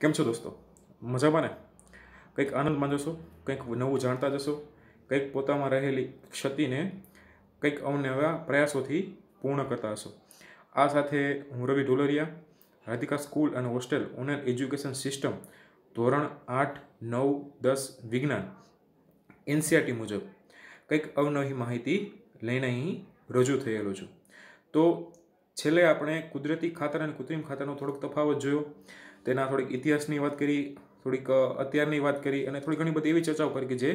કેમ છો દોસ્તો મજામાં ને કંઈક આનંદમાં જશો કંઈક નવું જાણતા જશો કંઈક પોતામાં રહેલી ક્ષતિને કંઈક અવનવા પ્રયાસોથી પૂર્ણ કરતા હશો આ સાથે હું રવિ ઢોલરિયા રાધિકા સ્કૂલ અને હોસ્ટેલ ઓનલાઈન એજ્યુકેશન સિસ્ટમ ધોરણ આઠ નવ દસ વિજ્ઞાન એનસીઆરટી મુજબ કંઈક અવનવી માહિતી લઈને અહીં રજૂ થયેલો છું તો છેલ્લે આપણે કુદરતી ખાતર અને કૃત્રિમ ખાતરનો થોડોક તફાવત જોયો તેના થોડીક ઇતિહાસની વાત કરી થોડીક અત્યારની વાત કરી અને થોડી ઘણી બધી એવી ચર્ચાઓ કરી કે જે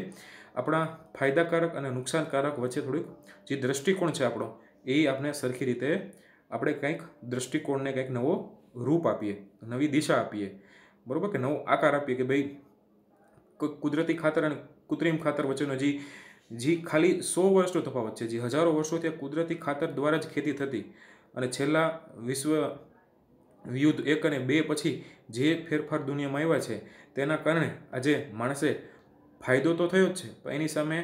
આપણા ફાયદાકારક અને નુકસાનકારક વચ્ચે થોડીક જે દ્રષ્ટિકોણ છે આપણો એ આપણે સરખી રીતે આપણે કંઈક દ્રષ્ટિકોણને કંઈક નવો રૂપ આપીએ નવી દિશા આપીએ બરાબર કે નવો આકાર આપીએ કે ભાઈ કુદરતી ખાતર અને કૃત્રિમ ખાતર વચ્ચેનો જે જે ખાલી સો વર્ષનો તફાવત છે જે હજારો વર્ષોથી કુદરતી ખાતર દ્વારા જ ખેતી થતી અને છેલ્લા વિશ્વ યુદ્ધ એક અને બે પછી જે ફેરફાર દુનિયામાં આવ્યા છે તેના કારણે આજે માણસે ફાયદો તો થયો જ છે પણ એની સામે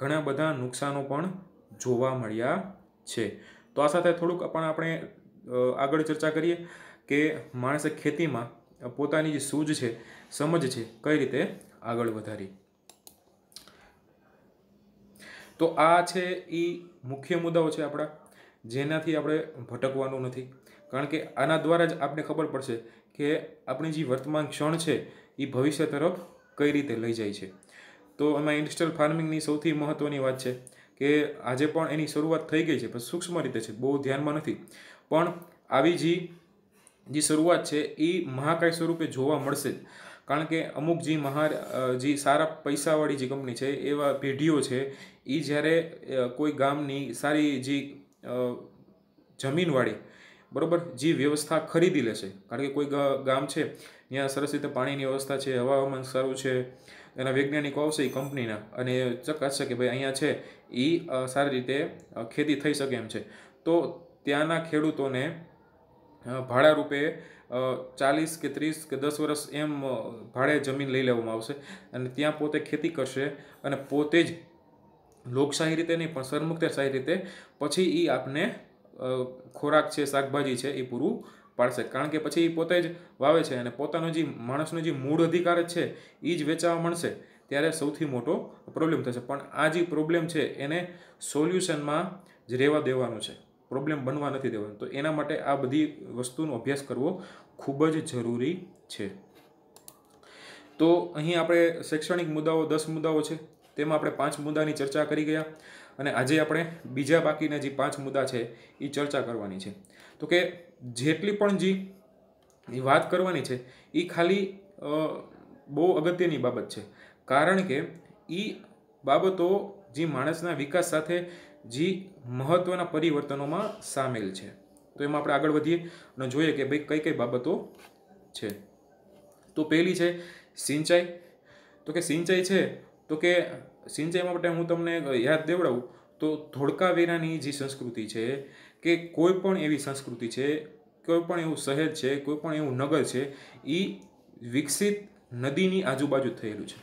ઘણા બધા નુકસાનો પણ જોવા મળ્યા છે તો આ સાથે થોડુંક પણ આપણે આગળ ચર્ચા કરીએ કે માણસે ખેતીમાં પોતાની જે સૂઝ છે સમજ છે કઈ રીતે આગળ વધારી તો આ છે એ મુખ્ય મુદ્દાઓ છે આપણા જેનાથી આપણે ભટકવાનું નથી કારણ કે આના દ્વારા જ આપને ખબર પડશે કે આપણી જે વર્તમાન ક્ષણ છે એ ભવિષ્ય તરફ કઈ રીતે લઈ જાય છે તો એમાં ઇન્ડસ્ટ્રીયલ ફાર્મિંગની સૌથી મહત્ત્વની વાત છે કે આજે પણ એની શરૂઆત થઈ ગઈ છે પણ સૂક્ષ્મ રીતે છે બહુ ધ્યાનમાં નથી પણ આવી જે જે શરૂઆત છે એ મહાકાય સ્વરૂપે જોવા મળશે જ કારણ કે અમુક જે મહાર જે સારા પૈસાવાળી જે કંપની છે એવા પેઢીઓ છે એ જ્યારે કોઈ ગામની સારી જે જમીનવાળી બરાબર જે વ્યવસ્થા ખરીદી લેશે કારણ કે કોઈ ગામ છે ત્યાં સરસ રીતે પાણીની વ્યવસ્થા છે હવામાન સારું છે એના વૈજ્ઞાનિકો આવશે એ કંપનીના અને ચકાસશે કે ભાઈ અહીંયા છે એ સારી રીતે ખેતી થઈ શકે એમ છે તો ત્યાંના ખેડૂતોને ભાડા રૂપે ચાલીસ કે ત્રીસ કે દસ વર્ષ એમ ભાડે જમીન લઈ લેવામાં આવશે અને ત્યાં પોતે ખેતી કરશે અને પોતે જ લોકશાહી રીતે નહીં પણ સરમુખત્યારશાહી રીતે પછી એ આપને ખોરાક છે શાકભાજી છે એ પૂરું પાડશે કારણ કે પછી એ પોતે જ વાવે છે અને પોતાનો જે માણસનો જે મૂળ અધિકાર છે એ જ વેચાવા મળશે ત્યારે સૌથી મોટો પ્રોબ્લેમ થશે પણ આ જે પ્રોબ્લેમ છે એને સોલ્યુશનમાં જ રહેવા દેવાનું છે પ્રોબ્લેમ બનવા નથી દેવાનું તો એના માટે આ બધી વસ્તુનો અભ્યાસ કરવો ખૂબ જ જરૂરી છે તો અહીં આપણે શૈક્ષણિક મુદ્દાઓ દસ મુદ્દાઓ છે તેમાં આપણે પાંચ મુદ્દાની ચર્ચા કરી ગયા અને આજે આપણે બીજા બાકીના જે પાંચ મુદ્દા છે એ ચર્ચા કરવાની છે તો કે જેટલી પણ જે વાત કરવાની છે એ ખાલી બહુ અગત્યની બાબત છે કારણ કે એ બાબતો જે માણસના વિકાસ સાથે જે મહત્ત્વના પરિવર્તનોમાં સામેલ છે તો એમાં આપણે આગળ વધીએ અને જોઈએ કે ભાઈ કઈ કઈ બાબતો છે તો પહેલી છે સિંચાઈ તો કે સિંચાઈ છે તો કે સિંચાઈ માટે હું તમને યાદ દેવડાવું તો ધોળકાવેરાની જે સંસ્કૃતિ છે કે કોઈ પણ એવી સંસ્કૃતિ છે કોઈ પણ એવું શહેર છે કોઈ પણ એવું નગર છે એ વિકસિત નદીની આજુબાજુ થયેલું છે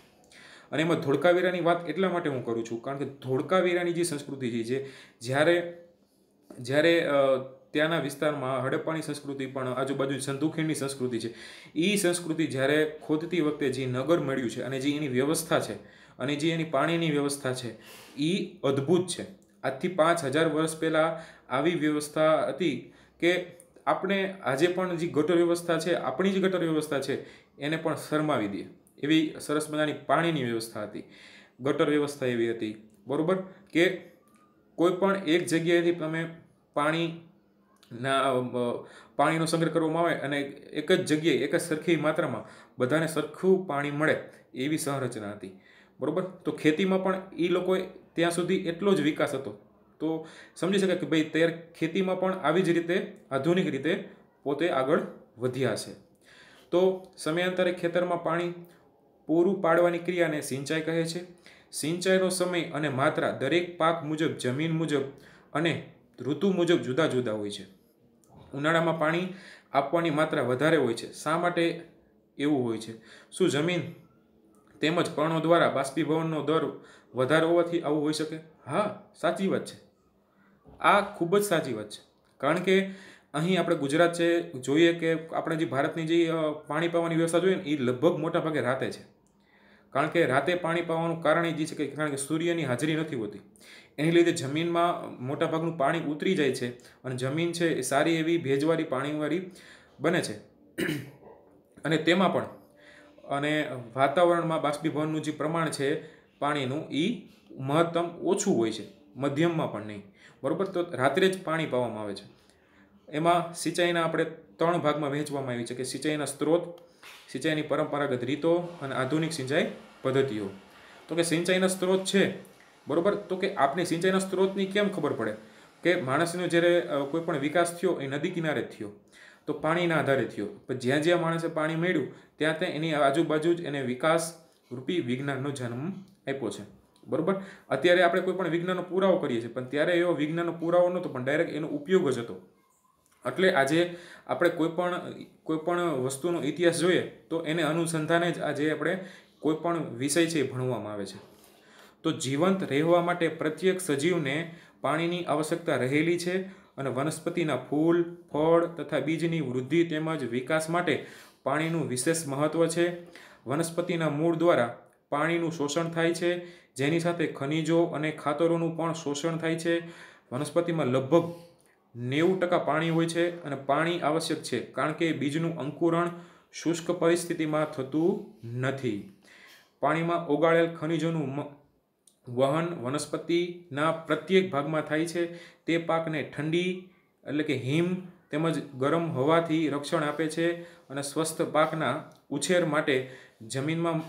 અને એમાં ધોળકાવેરાની વાત એટલા માટે હું કરું છું કારણ કે ધોળકાવેરાની જે સંસ્કૃતિ છે જ્યારે જ્યારે ત્યાંના વિસ્તારમાં હડપ્પાની સંસ્કૃતિ પણ આજુબાજુ સંતુખીણની સંસ્કૃતિ છે એ સંસ્કૃતિ જ્યારે ખોદતી વખતે જે નગર મળ્યું છે અને જે એની વ્યવસ્થા છે અને જે એની પાણીની વ્યવસ્થા છે એ અદ્ભુત છે આજથી પાંચ હજાર વર્ષ પહેલાં આવી વ્યવસ્થા હતી કે આપણે આજે પણ જે ગટર વ્યવસ્થા છે આપણી જે ગટર વ્યવસ્થા છે એને પણ શરમાવી દઈએ એવી સરસ મજાની પાણીની વ્યવસ્થા હતી ગટર વ્યવસ્થા એવી હતી બરાબર કે કોઈ પણ એક જગ્યાએથી તમે પાણી ના પાણીનો સંગ્રહ કરવામાં આવે અને એક જ જગ્યાએ એક જ સરખી માત્રામાં બધાને સરખું પાણી મળે એવી સંરચના હતી બરાબર તો ખેતીમાં પણ એ લોકોએ ત્યાં સુધી એટલો જ વિકાસ હતો તો સમજી શકાય કે ભાઈ તે ખેતીમાં પણ આવી જ રીતે આધુનિક રીતે પોતે આગળ વધ્યા છે તો સમયાંતરે ખેતરમાં પાણી પૂરું પાડવાની ક્રિયાને સિંચાઈ કહે છે સિંચાઈનો સમય અને માત્રા દરેક પાક મુજબ જમીન મુજબ અને ઋતુ મુજબ જુદા જુદા હોય છે ઉનાળામાં પાણી આપવાની માત્રા વધારે હોય છે શા માટે એવું હોય છે શું જમીન તેમજ કણો દ્વારા બાષ્પીભવનનો દર વધારો હોવાથી આવું હોઈ શકે હા સાચી વાત છે આ ખૂબ જ સાચી વાત છે કારણ કે અહીં આપણે ગુજરાત છે જોઈએ કે આપણે જે ભારતની જે પાણી પાવાની વ્યવસ્થા જોઈએ ને એ લગભગ મોટા ભાગે રાતે છે કારણ કે રાતે પાણી પાવાનું કારણ એ જ છે કે કારણ કે સૂર્યની હાજરી નથી હોતી એની લીધે જમીનમાં મોટાભાગનું પાણી ઉતરી જાય છે અને જમીન છે એ સારી એવી ભેજવાળી પાણીવાળી બને છે અને તેમાં પણ અને વાતાવરણમાં બાષ્પીભવનનું જે પ્રમાણ છે પાણીનું એ મહત્તમ ઓછું હોય છે મધ્યમમાં પણ નહીં બરાબર તો રાત્રે જ પાણી પાવામાં આવે છે એમાં સિંચાઈના આપણે ત્રણ ભાગમાં વહેંચવામાં આવી છે કે સિંચાઈના સ્ત્રોત સિંચાઈની પરંપરાગત રીતો અને આધુનિક સિંચાઈ પદ્ધતિઓ તો કે સિંચાઈના સ્ત્રોત છે બરાબર તો કે આપણે સિંચાઈના સ્ત્રોતની કેમ ખબર પડે કે માણસનો જ્યારે કોઈ પણ વિકાસ થયો એ નદી કિનારે થયો તો પાણીના આધારે થયો પણ જ્યાં જ્યાં માણસે પાણી મેળ્યું ત્યાં તે એની આજુબાજુ જ એને વિકાસ રૂપી વિજ્ઞાનનો જન્મ આપ્યો છે બરાબર અત્યારે આપણે કોઈ પણ વિજ્ઞાનનો પુરાવો કરીએ છીએ પણ ત્યારે એવો વિજ્ઞાનનો પુરાવો નહોતો પણ ડાયરેક્ટ એનો ઉપયોગ જ હતો એટલે આજે આપણે કોઈ પણ કોઈ પણ વસ્તુનો ઇતિહાસ જોઈએ તો એને અનુસંધાને જ આજે આપણે કોઈ પણ વિષય છે એ ભણવામાં આવે છે તો જીવંત રહેવા માટે પ્રત્યેક સજીવને પાણીની આવશ્યકતા રહેલી છે અને વનસ્પતિના ફૂલ ફળ તથા બીજની વૃદ્ધિ તેમજ વિકાસ માટે પાણીનું વિશેષ મહત્ત્વ છે વનસ્પતિના મૂળ દ્વારા પાણીનું શોષણ થાય છે જેની સાથે ખનિજો અને ખાતરોનું પણ શોષણ થાય છે વનસ્પતિમાં લગભગ નેવું ટકા પાણી હોય છે અને પાણી આવશ્યક છે કારણ કે બીજનું અંકુરણ શુષ્ક પરિસ્થિતિમાં થતું નથી પાણીમાં ઓગાળેલ ખનિજોનું વહન વનસ્પતિના પ્રત્યેક ભાગમાં થાય છે તે પાકને ઠંડી એટલે કે હિમ તેમજ ગરમ હવાથી રક્ષણ આપે છે અને સ્વસ્થ પાકના ઉછેર માટે જમીનમાં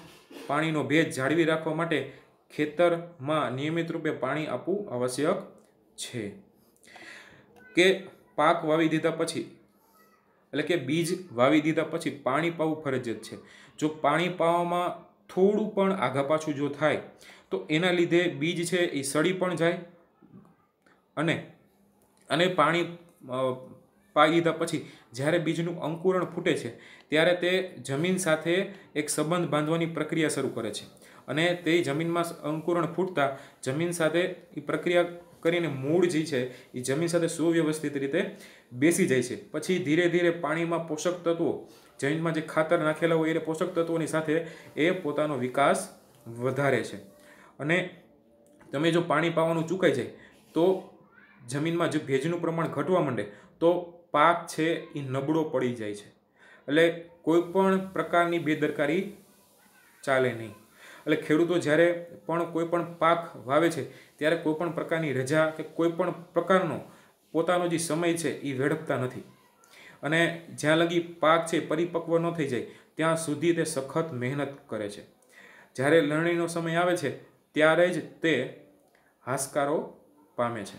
પાણીનો ભેજ જાળવી રાખવા માટે ખેતરમાં નિયમિત રૂપે પાણી આપવું આવશ્યક છે કે પાક વાવી દીધા પછી એટલે કે બીજ વાવી દીધા પછી પાણી પાવું ફરજિયાત છે જો પાણી પાવામાં થોડું પણ આઘા પાછું જો થાય તો એના લીધે બીજ છે એ સડી પણ જાય અને અને પાણી પાઈ દીધા પછી જ્યારે બીજનું અંકુરણ ફૂટે છે ત્યારે તે જમીન સાથે એક સંબંધ બાંધવાની પ્રક્રિયા શરૂ કરે છે અને તે જમીનમાં અંકુરણ ફૂટતા જમીન સાથે એ પ્રક્રિયા કરીને મૂળ જે છે એ જમીન સાથે સુવ્યવસ્થિત રીતે બેસી જાય છે પછી ધીરે ધીરે પાણીમાં પોષક તત્વો જમીનમાં જે ખાતર નાખેલા હોય એ પોષક તત્વોની સાથે એ પોતાનો વિકાસ વધારે છે અને તમે જો પાણી પાવાનું ચૂકાઈ જાય તો જમીનમાં જે ભેજનું પ્રમાણ ઘટવા માંડે તો પાક છે એ નબળો પડી જાય છે એટલે કોઈ પણ પ્રકારની બેદરકારી ચાલે નહીં એટલે ખેડૂતો જ્યારે પણ કોઈ પણ પાક વાવે છે ત્યારે કોઈ પણ પ્રકારની રજા કે કોઈ પણ પ્રકારનો પોતાનો જે સમય છે એ વેડપતા નથી અને જ્યાં લગી પાક છે પરિપક્વ ન થઈ જાય ત્યાં સુધી તે સખત મહેનત કરે છે જ્યારે લણણીનો સમય આવે છે ત્યારે જ તે હાસકારો પામે છે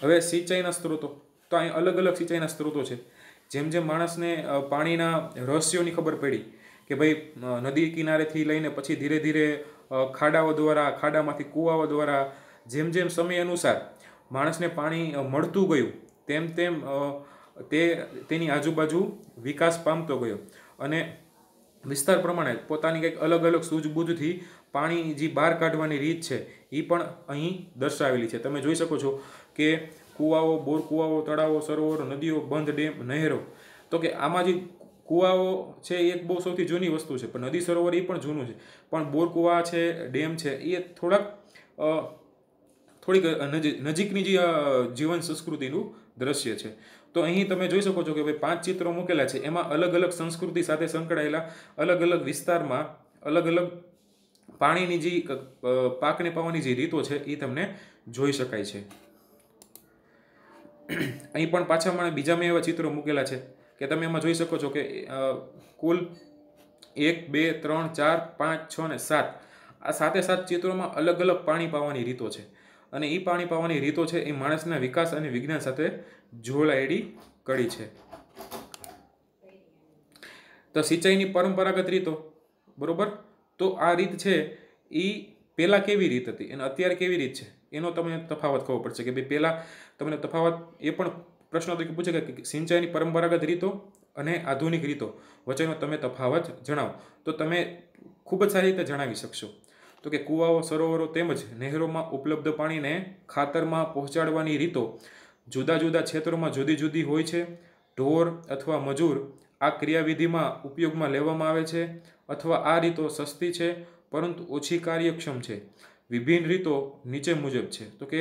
હવે સિંચાઈના સ્ત્રોતો તો અહીં અલગ અલગ સિંચાઈના સ્ત્રોતો છે જેમ જેમ માણસને પાણીના રહસ્યોની ખબર પડી કે ભાઈ નદી કિનારેથી લઈને પછી ધીરે ધીરે ખાડાઓ દ્વારા ખાડામાંથી કૂવાઓ દ્વારા જેમ જેમ સમય અનુસાર માણસને પાણી મળતું ગયું તેમ તેમ તે તેની આજુબાજુ વિકાસ પામતો ગયો અને વિસ્તાર પ્રમાણે પોતાની કંઈક અલગ અલગ સૂઝબૂઝથી પાણી જે બહાર કાઢવાની રીત છે એ પણ અહીં દર્શાવેલી છે તમે જોઈ શકો છો કે કૂવાઓ બોર કૂવાઓ તળાવો સરોવર નદીઓ બંધ ડેમ નહેરો તો કે આમાં જે કૂવાઓ છે એ એક બહુ સૌથી જૂની વસ્તુ છે પણ નદી સરોવર એ પણ જૂનું છે પણ બોર કૂવા છે ડેમ છે એ થોડાક થોડીક નજીકની જે જીવન સંસ્કૃતિનું દ્રશ્ય છે તો અહીં તમે જોઈ શકો છો કે ભાઈ પાંચ ચિત્રો મૂકેલા છે એમાં અલગ અલગ સંસ્કૃતિ સાથે સંકળાયેલા અલગ અલગ વિસ્તારમાં અલગ અલગ પાણીની જે પાકને પાવાની જે રીતો છે એ તમને જોઈ શકાય છે અહીં પણ પાછા મને બીજા મેં એવા ચિત્રો મૂકેલા છે કે તમે એમાં જોઈ શકો છો કે કુલ એક બે ત્રણ ચાર પાંચ છ ને સાત આ સાથે સાત ચિત્રોમાં અલગ અલગ પાણી પાવાની રીતો છે અને એ પાણી પાવાની રીતો છે એ માણસના વિકાસ અને વિજ્ઞાન સાથે જોલાયેલી કડી છે તો સિંચાઈની પરંપરાગત રીતો બરાબર તો આ રીત છે એ પહેલાં કેવી રીત હતી અને અત્યારે કેવી રીત છે એનો તમને તફાવત ખબર પડશે કે ભાઈ પહેલાં તમને તફાવત એ પણ પ્રશ્ન તરીકે પૂછે કે સિંચાઈની પરંપરાગત રીતો અને આધુનિક રીતો વચ્ચેનો તમે તફાવત જણાવો તો તમે ખૂબ જ સારી રીતે જણાવી શકશો તો કે કૂવાઓ સરોવરો તેમજ નહેરોમાં ઉપલબ્ધ પાણીને ખાતરમાં પહોંચાડવાની રીતો જુદા જુદા ક્ષેત્રોમાં જુદી જુદી હોય છે ઢોર અથવા મજૂર આ ક્રિયાવિધિમાં ઉપયોગમાં લેવામાં આવે છે અથવા આ રીતો સસ્તી છે પરંતુ ઓછી કાર્યક્ષમ છે વિભિન્ન રીતો નીચે મુજબ છે તો કે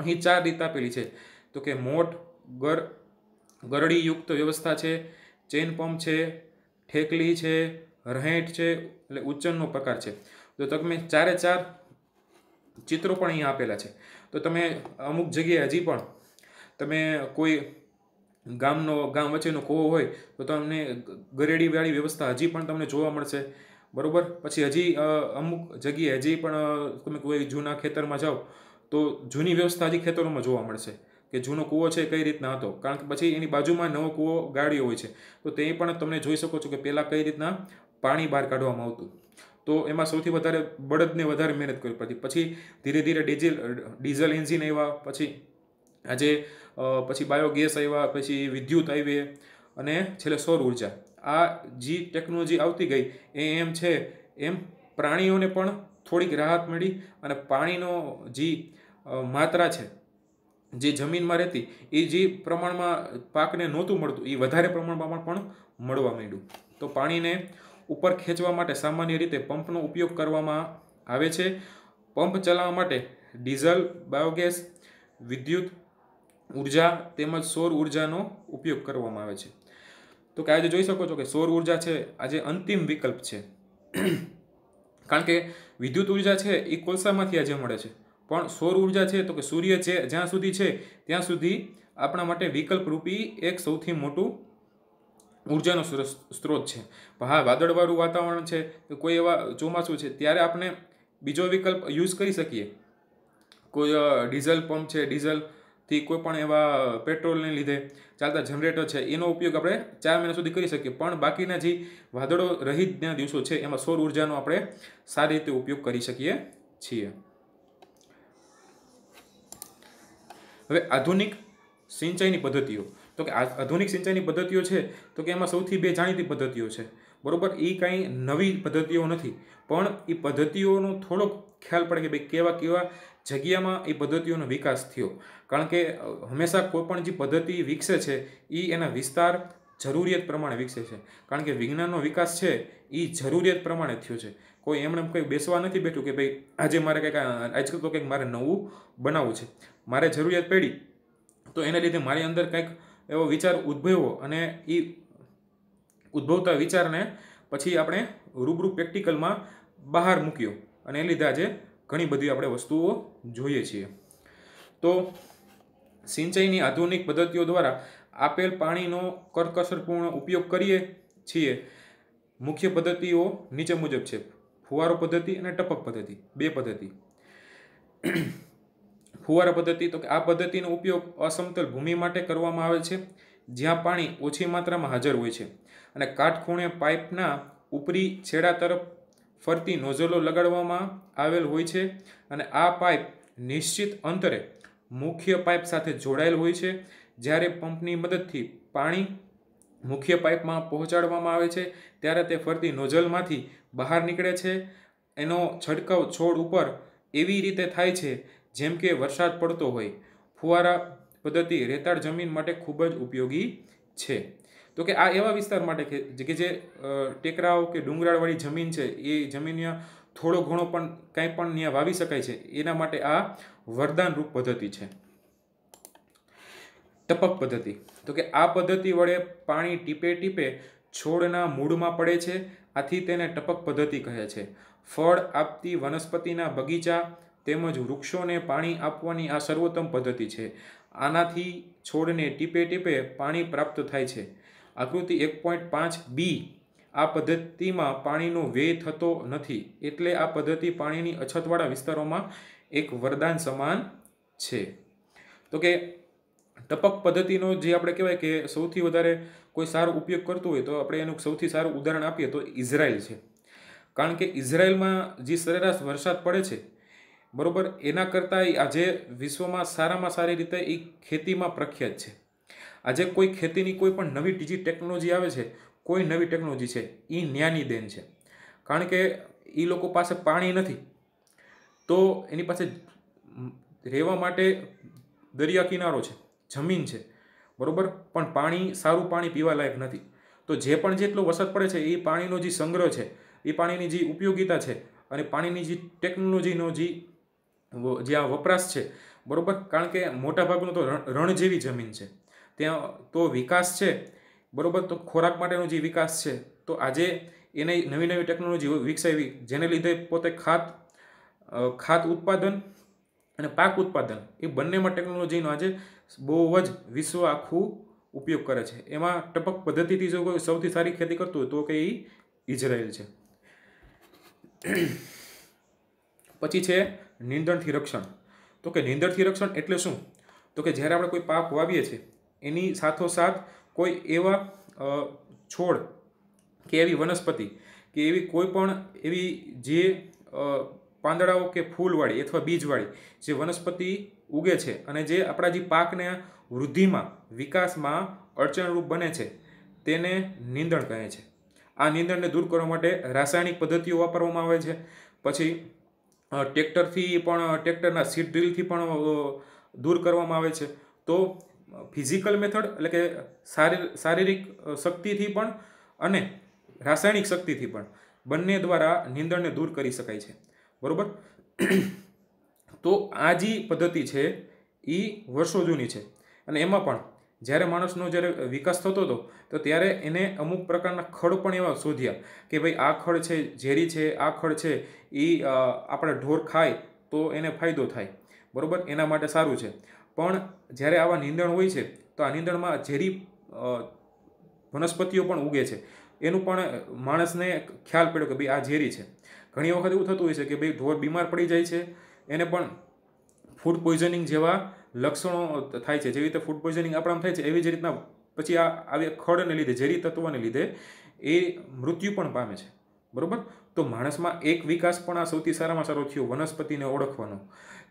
અહીં ચાર રીત આપેલી છે તો કે મોટ ગર ગરડીયુક્ત વ્યવસ્થા છે ચેન પંપ છે ઠેકલી છે રહેઠ છે એટલે ઉચ્ચનનો પ્રકાર છે તો તમે ચારે ચાર ચિત્રો પણ અહીંયા આપેલા છે તો તમે અમુક જગ્યાએ હજી પણ તમે કોઈ ગામનો ગામ વચ્ચેનો ખોવો હોય તો તમને ગરેડીવાળી વ્યવસ્થા હજી પણ તમને જોવા મળશે બરાબર પછી હજી અમુક જગ્યાએ હજી પણ તમે કોઈ જૂના ખેતરમાં જાઓ તો જૂની વ્યવસ્થા હજી ખેતરોમાં જોવા મળશે કે જૂનો કૂવો છે કઈ રીતના હતો કારણ કે પછી એની બાજુમાં નવો કૂવો ગાળ્યો હોય છે તો તે પણ તમે જોઈ શકો છો કે પહેલાં કઈ રીતના પાણી બહાર કાઢવામાં આવતું તો એમાં સૌથી વધારે બળદને વધારે મહેનત કરવી પડતી પછી ધીરે ધીરે ડીઝલ ડીઝલ એન્જિન આવ્યા પછી આજે પછી બાયોગેસ આવ્યા પછી વિદ્યુત આવી અને છેલ્લે સૌર ઉર્જા આ જે ટેકનોલોજી આવતી ગઈ એ એમ છે એમ પ્રાણીઓને પણ થોડીક રાહત મળી અને પાણીનો જે માત્રા છે જે જમીનમાં રહેતી એ જે પ્રમાણમાં પાકને નહોતું મળતું એ વધારે પ્રમાણમાં પણ મળવા માંડ્યું તો પાણીને ઉપર ખેંચવા માટે સામાન્ય રીતે પંપનો ઉપયોગ કરવામાં આવે છે પંપ ચલાવવા માટે ડીઝલ બાયોગેસ વિદ્યુત ઉર્જા તેમજ સૌર ઉર્જાનો ઉપયોગ કરવામાં આવે છે તો કે આજે જોઈ શકો છો કે સૌર ઉર્જા છે આજે અંતિમ વિકલ્પ છે કારણ કે વિદ્યુત ઉર્જા છે એ કોલસામાંથી આજે મળે છે પણ સૌર ઉર્જા છે તો કે સૂર્ય છે જ્યાં સુધી છે ત્યાં સુધી આપણા માટે વિકલ્પરૂપી એક સૌથી મોટું ઉર્જાનો સ્ત્રોત છે હા વાદળવાળું વાતાવરણ છે કે કોઈ એવા ચોમાસું છે ત્યારે આપણે બીજો વિકલ્પ યુઝ કરી શકીએ કોઈ ડીઝલ પંપ છે ડીઝલ થી કોઈ પણ એવા પેટ્રોલને લીધે ચાલતા જનરેટર છે એનો ઉપયોગ આપણે ચાર મહિના સુધી કરી શકીએ પણ બાકીના જે વાદળો રહિતના દિવસો છે એમાં સૌર ઉર્જાનો આપણે સારી રીતે ઉપયોગ કરી શકીએ છીએ હવે આધુનિક સિંચાઈની પદ્ધતિઓ તો કે આધુનિક સિંચાઈની પદ્ધતિઓ છે તો કે એમાં સૌથી બે જાણીતી પદ્ધતિઓ છે બરાબર એ કાંઈ નવી પદ્ધતિઓ નથી પણ એ પદ્ધતિઓનો થોડોક ખ્યાલ પડે કે ભાઈ કેવા કેવા જગ્યામાં એ પદ્ધતિઓનો વિકાસ થયો કારણ કે હંમેશા કોઈપણ જે પદ્ધતિ વિકસે છે એ એના વિસ્તાર જરૂરિયાત પ્રમાણે વિકસે છે કારણ કે વિજ્ઞાનનો વિકાસ છે એ જરૂરિયાત પ્રમાણે થયો છે કોઈ એમણે કંઈ બેસવા નથી બેઠું કે ભાઈ આજે મારે કંઈક આજકાલ તો કંઈક મારે નવું બનાવવું છે મારે જરૂરિયાત પડી તો એને લીધે મારી અંદર કંઈક એવો વિચાર ઉદ્ભવ્યો અને એ ઉદ્ભવતા વિચારને પછી આપણે રૂબરૂ પ્રેક્ટિકલમાં બહાર મૂક્યો અને એ લીધે આજે ઘણી બધી આપણે વસ્તુઓ જોઈએ છીએ તો સિંચાઈની આધુનિક પદ્ધતિઓ દ્વારા આપેલ પાણીનો કરકસરપૂર્ણ ઉપયોગ કરીએ છીએ મુખ્ય પદ્ધતિઓ નીચે મુજબ છે ફુવારો પદ્ધતિ અને ટપક પદ્ધતિ બે પદ્ધતિ ફુવારા પદ્ધતિ તો કે આ પદ્ધતિનો ઉપયોગ અસમતલ ભૂમિ માટે કરવામાં આવે છે જ્યાં પાણી ઓછી માત્રામાં હાજર હોય છે અને કાટખૂણે પાઇપના ઉપરી છેડા તરફ ફરતી નોઝલો લગાડવામાં આવેલ હોય છે અને આ પાઇપ નિશ્ચિત અંતરે મુખ્ય પાઇપ સાથે જોડાયેલ હોય છે જ્યારે પંપની મદદથી પાણી મુખ્ય પાઇપમાં પહોંચાડવામાં આવે છે ત્યારે તે ફરતી નોઝલમાંથી બહાર નીકળે છે એનો છંટકાવ છોડ ઉપર એવી રીતે થાય છે જેમ કે વરસાદ પડતો હોય ફુવારા પદ્ધતિ રેતાળ જમીન માટે ખૂબ જ ઉપયોગી છે તો કે આ એવા વિસ્તાર માટે કે જે ટેકરાઓ કે ડુંગરાળવાળી જમીન છે એ જમીન થોડો ઘણો પણ કંઈ પણ ત્યાં વાવી શકાય છે એના માટે આ વરદાનરૂપ પદ્ધતિ છે ટપક પદ્ધતિ તો કે આ પદ્ધતિ વડે પાણી ટીપે ટીપે છોડના મૂળમાં પડે છે આથી તેને ટપક પદ્ધતિ કહે છે ફળ આપતી વનસ્પતિના બગીચા તેમજ વૃક્ષોને પાણી આપવાની આ સર્વોત્તમ પદ્ધતિ છે આનાથી છોડને ટીપે ટીપે પાણી પ્રાપ્ત થાય છે આકૃતિ એક પોઈન્ટ પાંચ બી આ પદ્ધતિમાં પાણીનો વ્યય થતો નથી એટલે આ પદ્ધતિ પાણીની અછતવાળા વિસ્તારોમાં એક વરદાન સમાન છે તો કે ટપક પદ્ધતિનો જે આપણે કહેવાય કે સૌથી વધારે કોઈ સારો ઉપયોગ કરતું હોય તો આપણે એનું સૌથી સારું ઉદાહરણ આપીએ તો ઇઝરાયલ છે કારણ કે ઇઝરાયલમાં જે સરેરાશ વરસાદ પડે છે બરાબર એના કરતાં આજે વિશ્વમાં સારામાં સારી રીતે એ ખેતીમાં પ્રખ્યાત છે આજે કોઈ ખેતીની કોઈ પણ નવી બીજી ટેકનોલોજી આવે છે કોઈ નવી ટેકનોલોજી છે એ ન્યાની દેન છે કારણ કે એ લોકો પાસે પાણી નથી તો એની પાસે રહેવા માટે દરિયા કિનારો છે જમીન છે બરાબર પણ પાણી સારું પાણી પીવા લાયક નથી તો જે પણ જેટલો વરસાદ પડે છે એ પાણીનો જે સંગ્રહ છે એ પાણીની જે ઉપયોગિતા છે અને પાણીની જે ટેકનોલોજીનો જે જે આ વપરાશ છે બરાબર કારણ કે મોટાભાગનો તો રણ જેવી જમીન છે ત્યાં તો વિકાસ છે બરાબર તો ખોરાક માટેનો જે વિકાસ છે તો આજે એને નવી નવી ટેકનોલોજી વિકસાવી જેને લીધે પોતે ખાત ખાત ઉત્પાદન અને પાક ઉત્પાદન એ બંનેમાં ટેકનોલોજીનો આજે બહુ જ વિશ્વ આખું ઉપયોગ કરે છે એમાં ટપક પદ્ધતિથી જો કોઈ સૌથી સારી ખેતી કરતું હોય તો કે એ ઇઝરાયલ છે પછી છે નીંદણથી રક્ષણ તો કે નીંદણથી રક્ષણ એટલે શું તો કે જ્યારે આપણે કોઈ પાક વાવીએ છીએ એની સાથોસાથ કોઈ એવા છોડ કે એવી વનસ્પતિ કે એવી કોઈ પણ એવી જે પાંદડાઓ કે ફૂલવાળી અથવા બીજવાળી જે વનસ્પતિ ઉગે છે અને જે આપણા જે પાકને વૃદ્ધિમાં વિકાસમાં અડચણરૂપ બને છે તેને નિંદણ કહે છે આ નિંદણને દૂર કરવા માટે રાસાયણિક પદ્ધતિઓ વાપરવામાં આવે છે પછી ટ્રેક્ટરથી પણ ટ્રેક્ટરના સીટ ડ્રીલથી પણ દૂર કરવામાં આવે છે તો ફિઝિકલ મેથડ એટલે કે શારીરિક શક્તિથી પણ અને રાસાયણિક શક્તિથી પણ બંને દ્વારા નિંદણને દૂર કરી શકાય છે બરાબર તો આ જે પદ્ધતિ છે એ વર્ષો જૂની છે અને એમાં પણ જ્યારે માણસનો જ્યારે વિકાસ થતો હતો તો ત્યારે એને અમુક પ્રકારના ખડ પણ એવા શોધ્યા કે ભાઈ આ ખડ છે ઝેરી છે આ ખડ છે એ આપણે ઢોર ખાય તો એને ફાયદો થાય બરાબર એના માટે સારું છે પણ જ્યારે આવા નીંદણ હોય છે તો આ નીંદણમાં ઝેરી વનસ્પતિઓ પણ ઉગે છે એનું પણ માણસને ખ્યાલ પડ્યો કે ભાઈ આ ઝેરી છે ઘણી વખત એવું થતું હોય છે કે ભાઈ ઢોર બીમાર પડી જાય છે એને પણ ફૂડ પોઈઝનિંગ જેવા લક્ષણો થાય છે જેવી રીતે ફૂડ પોઈઝનિંગ આપણામાં થાય છે એવી જ રીતના પછી આ આવી ખડને લીધે ઝેરી તત્વને લીધે એ મૃત્યુ પણ પામે છે બરાબર તો માણસમાં એક વિકાસ પણ આ સૌથી સારામાં સારો થયો વનસ્પતિને ઓળખવાનો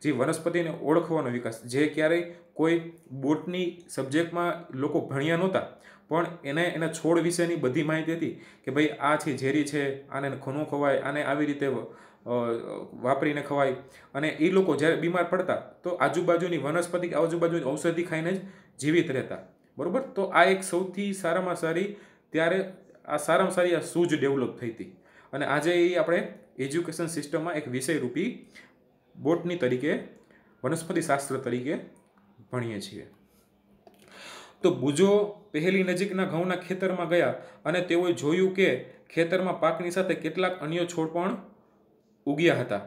જે વનસ્પતિને ઓળખવાનો વિકાસ જે ક્યારેય કોઈ બોટની સબ્જેક્ટમાં લોકો ભણ્યા નહોતા પણ એને એના છોડ વિશેની બધી માહિતી હતી કે ભાઈ આ છે ઝેરી છે આને ઘણું ખવાય આને આવી રીતે વાપરીને ખવાય અને એ લોકો જ્યારે બીમાર પડતા તો આજુબાજુની વનસ્પતિ કે આજુબાજુની ઔષધિ ખાઈને જ જીવિત રહેતા બરાબર તો આ એક સૌથી સારામાં સારી ત્યારે આ સારામાં સારી આ સૂઝ ડેવલપ થઈ હતી અને આજે એ આપણે એજ્યુકેશન સિસ્ટમમાં એક વિષય રૂપી બોટની તરીકે વનસ્પતિશાસ્ત્ર તરીકે ભણીએ છીએ તો બુજો પહેલી નજીકના ઘઉંના ખેતરમાં ગયા અને તેઓએ જોયું કે ખેતરમાં પાકની સાથે કેટલાક અન્ય છોડ પણ ઉગ્યા હતા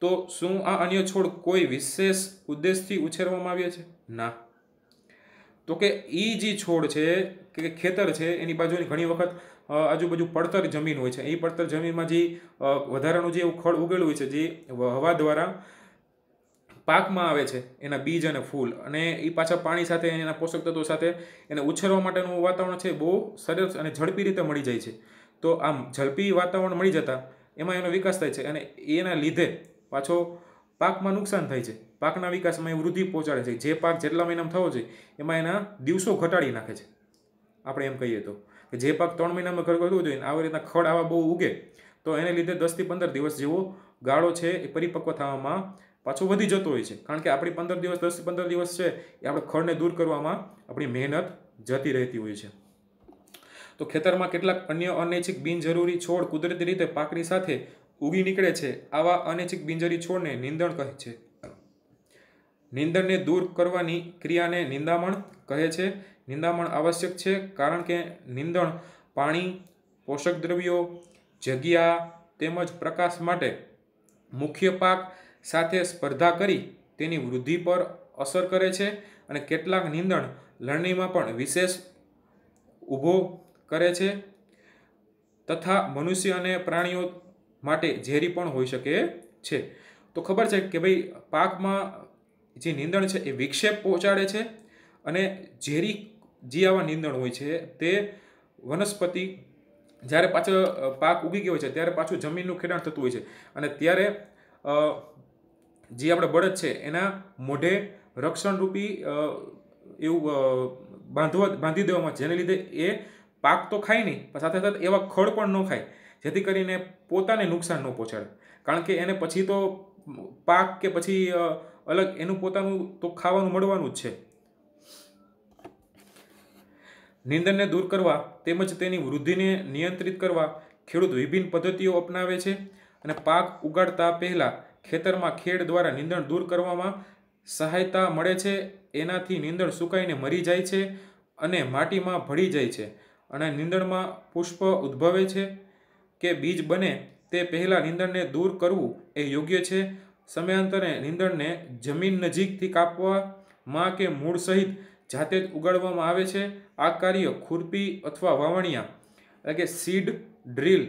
તો શું આ અન્ય છોડ કોઈ વિશેષ ઉદ્દેશથી ઉછેરવામાં આવ્યા છે ના તો કે એ જે છોડ છે કે ખેતર છે એની બાજુની ઘણી વખત આજુબાજુ પડતર જમીન હોય છે એ પડતર જમીનમાં જે વધારાનું જે એવું ખળ ઉગેલું હોય છે જે હવા દ્વારા પાકમાં આવે છે એના બીજ અને ફૂલ અને એ પાછા પાણી સાથે એના પોષક તત્વો સાથે એને ઉછેરવા માટેનું વાતાવરણ છે બહુ સરસ અને ઝડપી રીતે મળી જાય છે તો આમ ઝડપી વાતાવરણ મળી જતાં એમાં એનો વિકાસ થાય છે અને એના લીધે પાછો પાકમાં નુકસાન થાય છે પાકના વિકાસમાં એ વૃદ્ધિ પહોંચાડે છે જે પાક જેટલા મહિનામાં થવો છે એમાં એના દિવસો ઘટાડી નાખે છે આપણે એમ કહીએ તો કે જે પાક ત્રણ મહિનામાં ઘર કરવું જોઈએ આવી રીતના ખડ આવા બહુ ઉગે તો એને લીધે દસથી પંદર દિવસ જેવો ગાળો છે એ પરિપક્વ થવામાં પાછો વધી જતો હોય છે કારણ કે આપણી પંદર દિવસ દસથી પંદર દિવસ છે એ આપણે ખડને દૂર કરવામાં આપણી મહેનત જતી રહેતી હોય છે તો ખેતરમાં કેટલાક અન્ય અનૈચ્છિક બિનજરૂરી છોડ કુદરતી રીતે પાકની સાથે ઉગી નીકળે છે આવા અનૈચ્છિક બિંજરી છોડને નિંદણ કહે છે નિંદણને દૂર કરવાની ક્રિયાને નિંદામણ કહે છે નિંદામણ આવશ્યક છે કારણ કે નિંદણ પાણી પોષક દ્રવ્યો જગ્યા તેમજ પ્રકાશ માટે મુખ્ય પાક સાથે સ્પર્ધા કરી તેની વૃદ્ધિ પર અસર કરે છે અને કેટલાક નિંદણ લણણીમાં પણ વિશેષ ઊભો કરે છે તથા મનુષ્ય અને પ્રાણીઓ માટે ઝેરી પણ હોઈ શકે છે તો ખબર છે કે ભાઈ પાકમાં જે નીંદણ છે એ વિક્ષેપ પહોંચાડે છે અને ઝેરી જે આવા નીંદણ હોય છે તે વનસ્પતિ જ્યારે પાછો પાક ઉગી ગયો હોય છે ત્યારે પાછું જમીનનું ખેડાણ થતું હોય છે અને ત્યારે જે આપણે બળદ છે એના મોઢે રક્ષણરૂપી એવું બાંધવા બાંધી દેવામાં જેને લીધે એ પાક તો ખાય નહીં પણ સાથે સાથે એવા ખડ પણ ન ખાય જેથી કરીને પોતાને નુકસાન ન પહોંચાડે કારણ કે એને પછી તો પાક કે પછી અલગ એનું પોતાનું તો ખાવાનું મળવાનું જ છે નિંદણને દૂર કરવા તેમજ તેની વૃદ્ધિને નિયંત્રિત કરવા ખેડૂત વિભિન્ન પદ્ધતિઓ અપનાવે છે અને પાક ઉગાડતા પહેલાં ખેતરમાં ખેડ દ્વારા નિંદણ દૂર કરવામાં સહાયતા મળે છે એનાથી નિંદણ સુકાઈને મરી જાય છે અને માટીમાં ભળી જાય છે અને નિંદણમાં પુષ્પ ઉદ્ભવે છે કે બીજ બને તે પહેલાં નીંદણને દૂર કરવું એ યોગ્ય છે સમયાંતરે નીંદણને જમીન નજીકથી કાપવામાં કે મૂળ સહિત જાતે જ ઉગાડવામાં આવે છે આ કાર્ય ખુરપી અથવા વાવણિયા એટલે કે સીડ ડ્રીલ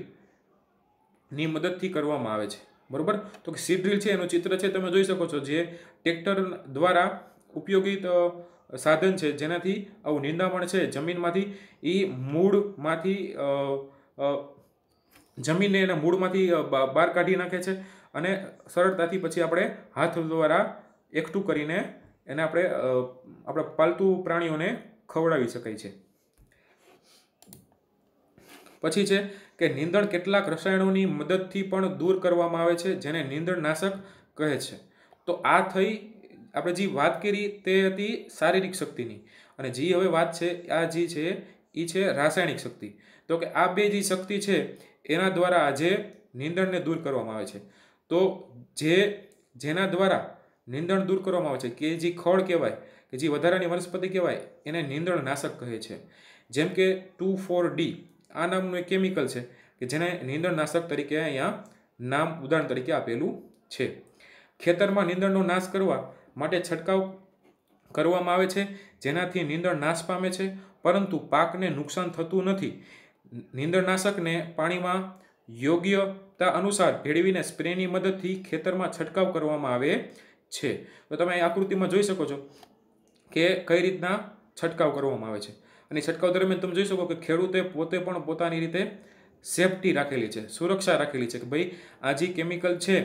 ની મદદથી કરવામાં આવે છે બરાબર તો કે સીડ ડ્રીલ છે એનું ચિત્ર છે તમે જોઈ શકો છો જે ટ્રેક્ટર દ્વારા ઉપયોગી સાધન છે જેનાથી આવું નિંદામણ છે જમીનમાંથી એ મૂળમાંથી જમીનને એના મૂળમાંથી બહાર કાઢી નાખે છે અને સરળતાથી પછી આપણે હાથ દ્વારા એકઠું કરીને એને આપણે આપણા પાલતુ પ્રાણીઓને ખવડાવી શકાય છે પછી છે કે નીંદણ કેટલાક રસાયણોની મદદથી પણ દૂર કરવામાં આવે છે જેને નીંદણનાશક કહે છે તો આ થઈ આપણે જે વાત કરી તે હતી શારીરિક શક્તિની અને જે હવે વાત છે આ જે છે એ છે રાસાયણિક શક્તિ તો કે આ બે જે શક્તિ છે એના દ્વારા આજે નીંદણને દૂર કરવામાં આવે છે તો જે જેના દ્વારા નિંદણ દૂર કરવામાં આવે છે કે જે ખળ કહેવાય કે જે વધારાની વનસ્પતિ કહેવાય એને નીંદણ નાશક કહે છે જેમ કે ટુ ફોર ડી આ નામનું એક કેમિકલ છે કે જેને નીંદણ નાશક તરીકે અહીંયા નામ ઉદાહરણ તરીકે આપેલું છે ખેતરમાં નિંદણનો નાશ કરવા માટે છંટકાવ કરવામાં આવે છે જેનાથી નીંદણ નાશ પામે છે પરંતુ પાકને નુકસાન થતું નથી નીંદણનાશકને પાણીમાં યોગ્યતા અનુસાર ભેળવીને સ્પ્રેની મદદથી ખેતરમાં છંટકાવ કરવામાં આવે છે તો તમે આકૃતિમાં જોઈ શકો છો કે કઈ રીતના છંટકાવ કરવામાં આવે છે અને છંટકાવ દરમિયાન તમે જોઈ શકો કે ખેડૂતે પોતે પણ પોતાની રીતે સેફટી રાખેલી છે સુરક્ષા રાખેલી છે કે ભાઈ આ જે કેમિકલ છે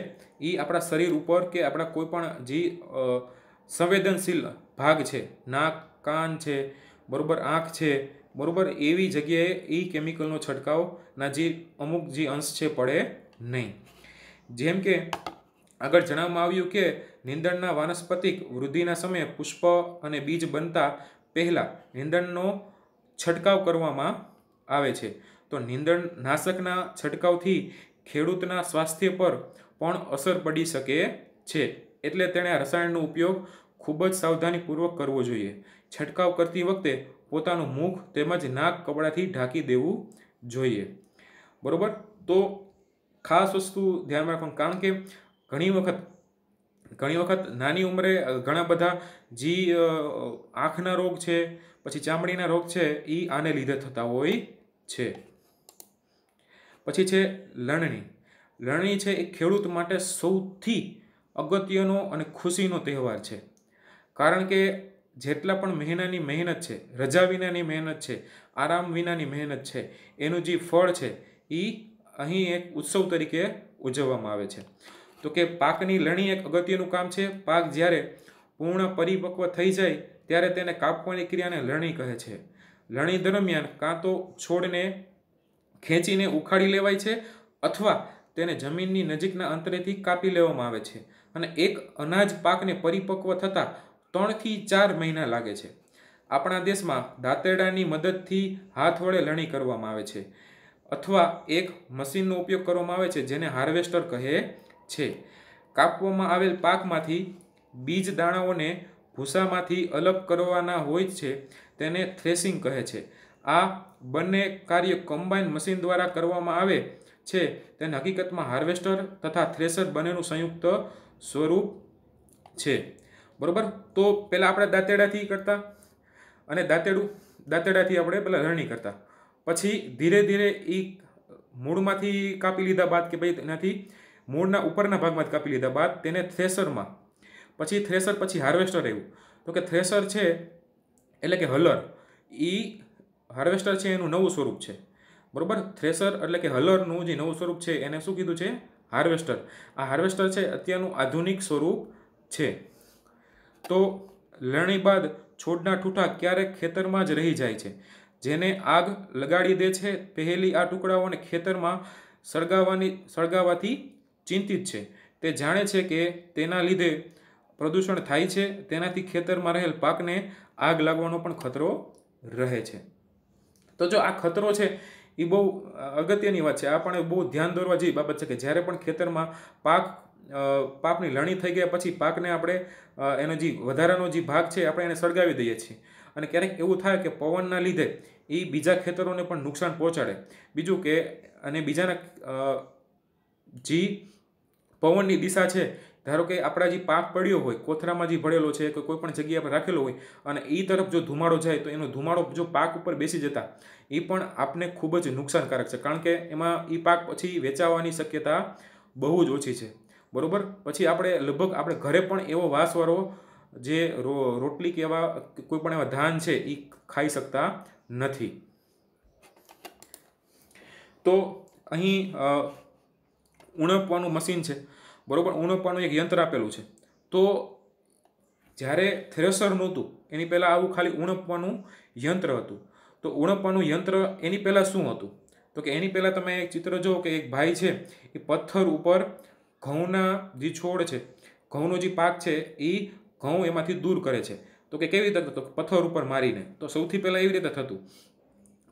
એ આપણા શરીર ઉપર કે આપણા કોઈપણ જે સંવેદનશીલ ભાગ છે નાક કાન છે બરાબર આંખ છે બરાબર એવી જગ્યાએ એ કેમિકલનો છંટકાવના જે અમુક જે અંશ છે પડે નહીં જેમ કે આગળ જણાવવામાં આવ્યું કે નિંદણના વાનસ્પતિક વૃદ્ધિના સમયે પુષ્પ અને બીજ બનતા પહેલાં નીંદણનો છંટકાવ કરવામાં આવે છે તો નીંદણ નાશકના છંટકાવથી ખેડૂતના સ્વાસ્થ્ય પર પણ અસર પડી શકે છે એટલે તેણે રસાયણનો ઉપયોગ ખૂબ જ સાવધાનીપૂર્વક કરવો જોઈએ છંટકાવ કરતી વખતે પોતાનું મુખ તેમજ નાક કપડાથી ઢાંકી દેવું જોઈએ બરોબર તો ખાસ વસ્તુ ધ્યાનમાં રાખવાનું કારણ કે ઘણી વખત ઘણી વખત નાની ઉંમરે ઘણા બધા જે આંખના રોગ છે પછી ચામડીના રોગ છે એ આને લીધે થતા હોય છે પછી છે લણણી લણણી છે એ ખેડૂત માટે સૌથી અગત્યનો અને ખુશીનો તહેવાર છે કારણ કે જેટલા પણ મહિનાની મહેનત છે રજા વિનાની મહેનત છે આરામ વિનાની મહેનત છે એનું જે ફળ છે એ અહીં એક ઉત્સવ તરીકે ઉજવવામાં આવે છે તો કે પાકની લણી એક અગત્યનું કામ છે પાક જ્યારે પૂર્ણ પરિપક્વ થઈ જાય ત્યારે તેને કાપવાની ક્રિયાને લણી કહે છે લણી દરમિયાન કાં તો છોડને ખેંચીને ઉખાડી લેવાય છે અથવા તેને જમીનની નજીકના અંતરેથી કાપી લેવામાં આવે છે અને એક અનાજ પાકને પરિપક્વ થતાં ત્રણથી ચાર મહિના લાગે છે આપણા દેશમાં દાંતરડાની મદદથી હાથ વડે લણી કરવામાં આવે છે અથવા એક મશીનનો ઉપયોગ કરવામાં આવે છે જેને હાર્વેસ્ટર કહે છે કાપવામાં આવેલ પાકમાંથી બીજ દાણાઓને ભૂસામાંથી અલગ કરવાના હોય છે તેને થ્રેસિંગ કહે છે આ બંને કાર્ય કમ્બાઈન મશીન દ્વારા કરવામાં આવે છે તેને હકીકતમાં હાર્વેસ્ટર તથા થ્રેસર બંનેનું સંયુક્ત સ્વરૂપ છે બરાબર તો પહેલાં આપણે દાંતેડાથી કરતા અને દાંતેડું દાંતેડાથી આપણે પહેલાં રણી કરતા પછી ધીરે ધીરે એ મૂળમાંથી કાપી લીધા બાદ કે ભાઈ એનાથી મૂળના ઉપરના ભાગમાંથી કાપી લીધા બાદ તેને થ્રેસરમાં પછી થ્રેસર પછી હાર્વેસ્ટર એવું તો કે થ્રેસર છે એટલે કે હલર એ હાર્વેસ્ટર છે એનું નવું સ્વરૂપ છે બરાબર થ્રેસર એટલે કે હલરનું જે નવું સ્વરૂપ છે એને શું કીધું છે હાર્વેસ્ટર આ હાર્વેસ્ટર છે અત્યારનું આધુનિક સ્વરૂપ છે તો લણણી બાદ છોડના ઠૂઠા ક્યારેક ખેતરમાં જ રહી જાય છે જેને આગ લગાડી દે છે પહેલી આ ટુકડાઓને ખેતરમાં સળગાવવાની સળગાવવાથી ચિંતિત છે તે જાણે છે કે તેના લીધે પ્રદૂષણ થાય છે તેનાથી ખેતરમાં રહેલ પાકને આગ લાગવાનો પણ ખતરો રહે છે તો જો આ ખતરો છે એ બહુ અગત્યની વાત છે આપણે બહુ ધ્યાન દોરવા જેવી બાબત છે કે જ્યારે પણ ખેતરમાં પાક પાકની લણી થઈ ગયા પછી પાકને આપણે એનો જે વધારાનો જે ભાગ છે આપણે એને સળગાવી દઈએ છીએ અને ક્યારેક એવું થાય કે પવનના લીધે એ બીજા ખેતરોને પણ નુકસાન પહોંચાડે બીજું કે અને બીજાના જે પવનની દિશા છે ધારો કે આપણા જે પાક પડ્યો હોય કોથરામાં જે ભળેલો છે કે કોઈ પણ જગ્યા પર રાખેલો હોય અને એ તરફ જો ધુમાડો જાય તો એનો ધુમાડો જો પાક ઉપર બેસી જતા એ પણ આપને ખૂબ જ નુકસાનકારક છે કારણ કે એમાં એ પાક પછી વેચાવાની શક્યતા બહુ જ ઓછી છે બરાબર પછી આપણે લગભગ આપણે ઘરે પણ એવો વાસવાળો જે રો રોટલી કે એવા કોઈ પણ એવા ધાન છે એ ખાઈ શકતા નથી તો અહીં ઉણપવાનું મશીન છે બરાબર ઉણપવાનું એક યંત્ર આપેલું છે તો જ્યારે થ્રેસર નહોતું એની પહેલાં આવું ખાલી ઉણપવાનું યંત્ર હતું તો ઉણપવાનું યંત્ર એની પહેલાં શું હતું તો કે એની પહેલાં તમે એક ચિત્ર જુઓ કે એક ભાઈ છે એ પથ્થર ઉપર ઘઉંના જે છોડ છે ઘઉંનો જે પાક છે એ ઘઉં એમાંથી દૂર કરે છે તો કે કેવી રીતે તો પથ્થર ઉપર મારીને તો સૌથી પહેલાં એવી રીતે થતું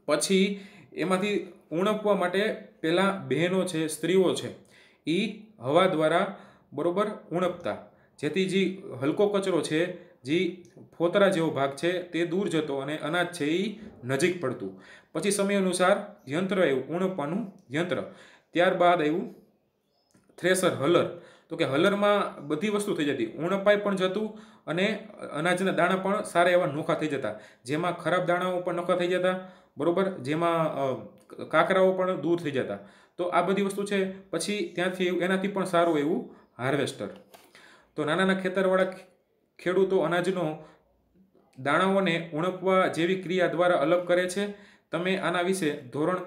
પછી એમાંથી ઉણપવા માટે પહેલાં બહેનો છે સ્ત્રીઓ છે એ હવા દ્વારા બરાબર ઉણપતા જેથી જે હલકો કચરો છે જે ફોતરા જેવો ભાગ છે તે દૂર જતો અને અનાજ છે એ નજીક પડતું પછી સમય અનુસાર યંત્ર એવું ઉણપવાનું યંત્ર ત્યારબાદ આવ્યું થ્રેસર હલર તો કે હલરમાં બધી વસ્તુ થઈ જતી ઉણપાઈ પણ જતું અને અનાજના દાણા પણ સારા એવા નોખા થઈ જતા જેમાં ખરાબ દાણાઓ પણ નોખા થઈ જતા બરાબર જેમાં કાંકરાઓ પણ દૂર થઈ જતા તો આ બધી વસ્તુ છે પછી ત્યાંથી એનાથી પણ સારું એવું હાર્વેસ્ટર તો નાના નાના ખેતરવાળા ખેડૂતો અનાજનો દાણાઓને ઉણપવા જેવી ક્રિયા દ્વારા અલગ કરે છે તમે આના વિશે ધોરણ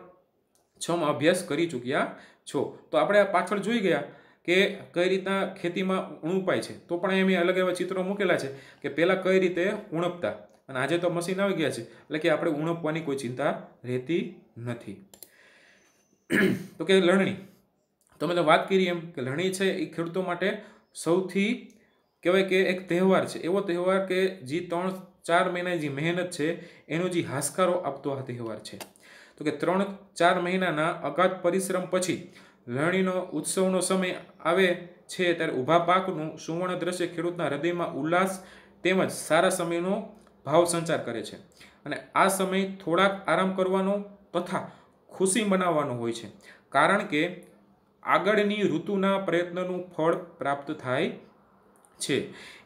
છમાં અભ્યાસ કરી ચૂક્યા છો તો આપણે પાછળ જોઈ ગયા કે કઈ રીતના ખેતીમાં ઉણુપાય છે તો પણ એમ અલગ એવા ચિત્રો મૂકેલા છે કે પહેલાં કઈ રીતે ઉણપતા અને આજે તો મશીન આવી ગયા છે એટલે કે આપણે ઉણપવાની કોઈ ચિંતા રહેતી નથી તો કે લણણી તો મેં વાત કરી એમ કે લણણી છે એ ખેડૂતો માટે સૌથી કહેવાય કે એક તહેવાર છે એવો તહેવાર કે જે ત્રણ ચાર મહિનાની જે મહેનત છે એનો જે હાસકારો આપતો આ તહેવાર છે તો કે ત્રણ ચાર મહિનાના અગાધ પરિશ્રમ પછી લણીનો ઉત્સવનો સમય આવે છે ત્યારે ઊભા પાકનું સુવર્ણ દ્રશ્ય ખેડૂતના હૃદયમાં ઉલ્લાસ તેમજ સારા સમયનો ભાવ સંચાર કરે છે અને આ સમય થોડાક આરામ કરવાનો તથા ખુશી મનાવવાનો હોય છે કારણ કે આગળની ઋતુના પ્રયત્નનું ફળ પ્રાપ્ત થાય છે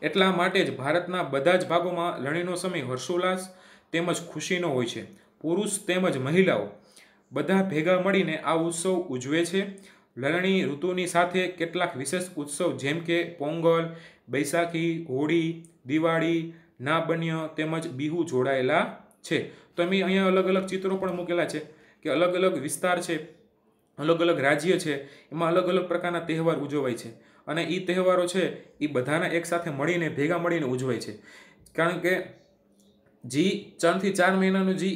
એટલા માટે જ ભારતના બધા જ ભાગોમાં લણીનો સમય હર્ષોલ્લાસ તેમજ ખુશીનો હોય છે પુરુષ તેમજ મહિલાઓ બધા ભેગા મળીને આ ઉત્સવ ઉજવે છે લણણી ઋતુની સાથે કેટલાક વિશેષ ઉત્સવ જેમ કે પોંગલ બૈસાખી હોળી દિવાળી ના બન્ય તેમજ બિહુ જોડાયેલા છે તો અમે અહીંયા અલગ અલગ ચિત્રો પણ મૂકેલા છે કે અલગ અલગ વિસ્તાર છે અલગ અલગ રાજ્ય છે એમાં અલગ અલગ પ્રકારના તહેવાર ઉજવાય છે અને એ તહેવારો છે એ બધાના એકસાથે મળીને ભેગા મળીને ઉજવાય છે કારણ કે જી ત્રણથી ચાર મહિનાનું જે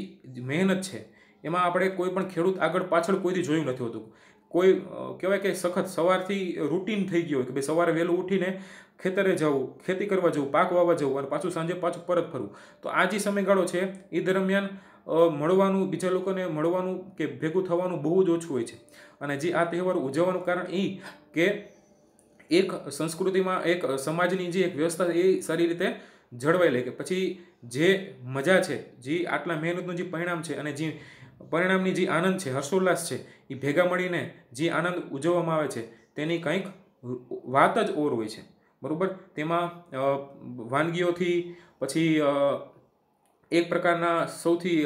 મહેનત છે એમાં આપણે કોઈ પણ ખેડૂત આગળ પાછળ કોઈથી જોયું નથી હોતું કોઈ કહેવાય કે સખત સવારથી રૂટીન થઈ ગયું હોય કે ભાઈ સવારે વહેલું ઉઠીને ખેતરે જવું ખેતી કરવા જવું પાક વાવવા જવું અને પાછું સાંજે પાછું પરત ફરવું તો આ જે સમયગાળો છે એ દરમિયાન મળવાનું બીજા લોકોને મળવાનું કે ભેગું થવાનું બહુ જ ઓછું હોય છે અને જે આ તહેવાર ઉજવવાનું કારણ એ કે એક સંસ્કૃતિમાં એક સમાજની જે એક વ્યવસ્થા એ સારી રીતે જળવાઈ લે કે પછી જે મજા છે જે આટલા મહેનતનું જે પરિણામ છે અને જે પરિણામની જે આનંદ છે હર્ષોલ્લાસ છે એ ભેગા મળીને જે આનંદ ઉજવવામાં આવે છે તેની કંઈક વાત જ ઓર હોય છે બરાબર તેમાં વાનગીઓથી પછી એક પ્રકારના સૌથી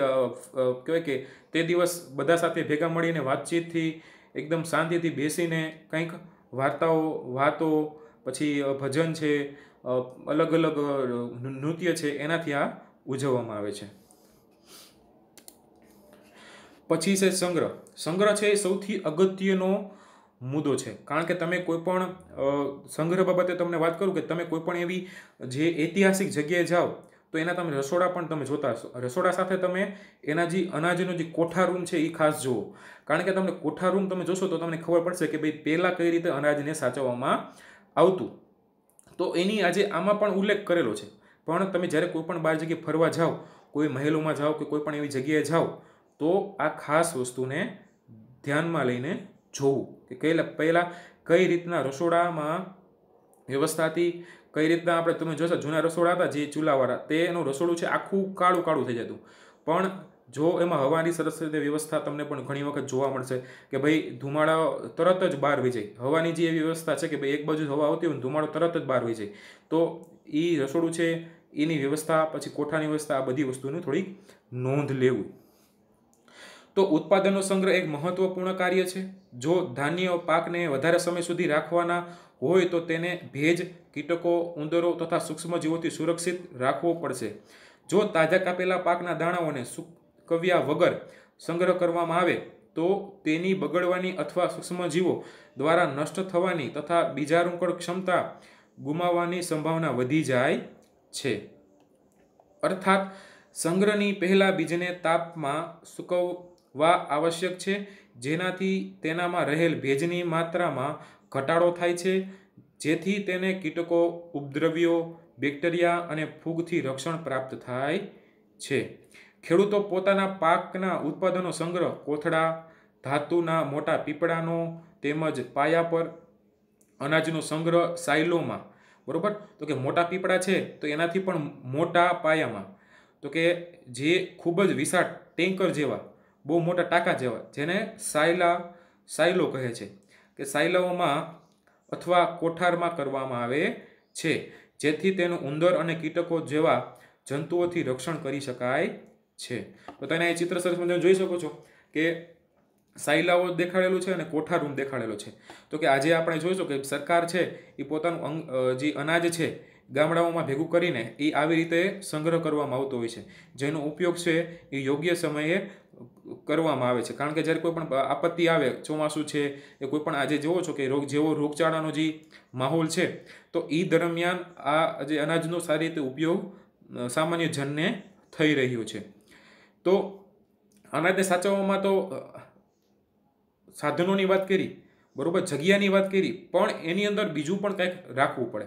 કહેવાય કે તે દિવસ બધા સાથે ભેગા મળીને વાતચીતથી એકદમ શાંતિથી બેસીને કંઈક વાર્તાઓ વાતો પછી ભજન છે અલગ અલગ નૃત્ય છે એનાથી આ ઉજવવામાં આવે છે પછી છે સંગ્રહ સંગ્રહ છે એ સૌથી અગત્યનો મુદ્દો છે કારણ કે તમે કોઈ પણ સંગ્રહ બાબતે તમને વાત કરું કે તમે કોઈ પણ એવી જે ઐતિહાસિક જગ્યાએ જાઓ તો એના તમે રસોડા પણ તમે જોતા હશો રસોડા સાથે તમે એના જે અનાજનો જે કોઠારૂમ છે એ ખાસ જુઓ કારણ કે તમને કોઠારૂમ તમે જોશો તો તમને ખબર પડશે કે ભાઈ પહેલાં કઈ રીતે અનાજને સાચવવામાં આવતું તો એની આજે આમાં પણ ઉલ્લેખ કરેલો છે પણ તમે જ્યારે કોઈ પણ બહાર જગ્યાએ ફરવા જાઓ કોઈ મહેલોમાં જાઓ કે કોઈ પણ એવી જગ્યાએ જાઓ તો આ ખાસ વસ્તુને ધ્યાનમાં લઈને જોવું કે કઈ પહેલાં કઈ રીતના રસોડામાં વ્યવસ્થા હતી કઈ રીતના આપણે તમે જોશો જૂના રસોડા હતા જે ચૂલાવાળા તેનું રસોડું છે આખું કાળું કાળું થઈ જતું પણ જો એમાં હવાની સરસ રીતે વ્યવસ્થા તમને પણ ઘણી વખત જોવા મળશે કે ભાઈ ધુમાડા તરત જ બહાર વી જાય હવાની જે એવી વ્યવસ્થા છે કે ભાઈ એક બાજુ હવા આવતી હોય ધુમાડો તરત જ બહાર વી જાય તો એ રસોડું છે એની વ્યવસ્થા પછી કોઠાની વ્યવસ્થા આ બધી વસ્તુની થોડી નોંધ લેવું તો ઉત્પાદનનો સંગ્રહ એક મહત્વપૂર્ણ કાર્ય છે જો ધાન્ય પાકને વધારે સમય સુધી રાખવાના હોય તો તેને ભેજ કીટકો ઉંદરો તથા સૂક્ષ્મજીવોથી સુરક્ષિત રાખવો પડશે જો તાજા કાપેલા પાકના દાણાઓને કવ્યા વગર સંગ્રહ કરવામાં આવે તો તેની બગડવાની અથવા સૂક્ષ્મજીવો દ્વારા નષ્ટ થવાની તથા બીજારૂંકણ ક્ષમતા ગુમાવવાની સંભાવના વધી જાય છે અર્થાત સંગ્રહની પહેલાં બીજને તાપમાં સૂકવવા આવશ્યક છે જેનાથી તેનામાં રહેલ ભેજની માત્રામાં ઘટાડો થાય છે જેથી તેને કીટકો ઉપદ્રવ્યો બેક્ટેરિયા અને ફૂગથી રક્ષણ પ્રાપ્ત થાય છે ખેડૂતો પોતાના પાકના ઉત્પાદનો સંગ્રહ કોથળા ધાતુના મોટા પીપળાનો તેમજ પાયા પર અનાજનો સંગ્રહ સાયલોમાં બરાબર તો કે મોટા પીપળા છે તો એનાથી પણ મોટા પાયામાં તો કે જે ખૂબ જ વિશાળ ટેન્કર જેવા બહુ મોટા ટાંકા જેવા જેને સાયલા સાયલો કહે છે કે સાયલાઓમાં અથવા કોઠારમાં કરવામાં આવે છે જેથી તેનું ઉંદર અને કીટકો જેવા જંતુઓથી રક્ષણ કરી શકાય છે તો તમે અહીં ચિત્ર સરસ મજાનું જોઈ શકો છો કે સાયલાઓ દેખાડેલું છે અને કોઠા રૂમ દેખાડેલો છે તો કે આજે આપણે જોઈશું કે સરકાર છે એ પોતાનું અંગ જે અનાજ છે ગામડાઓમાં ભેગું કરીને એ આવી રીતે સંગ્રહ કરવામાં આવતો હોય છે જેનો ઉપયોગ છે એ યોગ્ય સમયે કરવામાં આવે છે કારણ કે જ્યારે કોઈ પણ આપત્તિ આવે ચોમાસું છે એ કોઈપણ આજે જોવો છો કે રોગ જેવો રોગચાળાનો જે માહોલ છે તો એ દરમિયાન આ જે અનાજનો સારી રીતે ઉપયોગ સામાન્ય જનને થઈ રહ્યો છે તો અનાજને સાચવવામાં તો સાધનોની વાત કરી બરાબર જગ્યાની વાત કરી પણ એની અંદર બીજું પણ કંઈક રાખવું પડે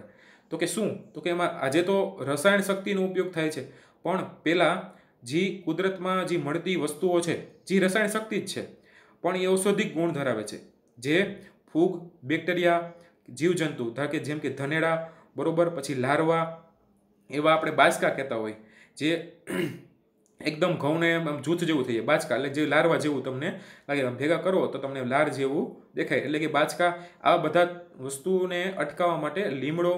તો કે શું તો કે એમાં આજે તો રસાયણ શક્તિનો ઉપયોગ થાય છે પણ પહેલાં જે કુદરતમાં જે મળતી વસ્તુઓ છે જે રસાયણ શક્તિ જ છે પણ એ ઔષધિક ગુણ ધરાવે છે જે ફૂગ બેક્ટેરિયા જીવજંતુ ધાકે જેમ કે ધનેડા બરાબર પછી લારવા એવા આપણે બાસકા કહેતા હોય જે એકદમ ઘઉંને આમ જૂથ જેવું થઈ જાય બાચકા એટલે જે લારવા જેવું તમને લાગે આમ ભેગા કરો તો તમને લાર જેવું દેખાય એટલે કે બાચકા આ બધા વસ્તુઓને અટકાવવા માટે લીમડોનો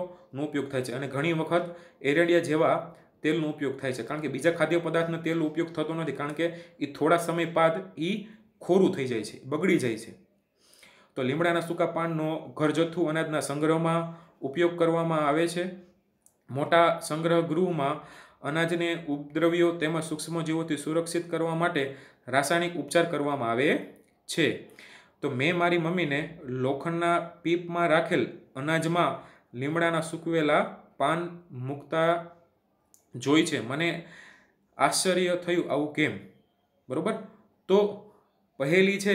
ઉપયોગ થાય છે અને ઘણી વખત એરડિયા જેવા તેલનો ઉપયોગ થાય છે કારણ કે બીજા ખાદ્ય પદાર્થનો તેલ ઉપયોગ થતો નથી કારણ કે એ થોડા સમય બાદ એ ખોરું થઈ જાય છે બગડી જાય છે તો લીમડાના સૂકા પાનનો ઘર જથ્થું અનાજના સંગ્રહમાં ઉપયોગ કરવામાં આવે છે મોટા સંગ્રહ ગૃહમાં અનાજને ઉપદ્રવ્યો તેમજ સૂક્ષ્મજીવોથી સુરક્ષિત કરવા માટે રાસાયણિક ઉપચાર કરવામાં આવે છે તો મેં મારી મમ્મીને લોખંડના પીપમાં રાખેલ અનાજમાં લીમડાના સૂકવેલા પાન મૂકતા જોઈ છે મને આશ્ચર્ય થયું આવું કેમ બરાબર તો પહેલી છે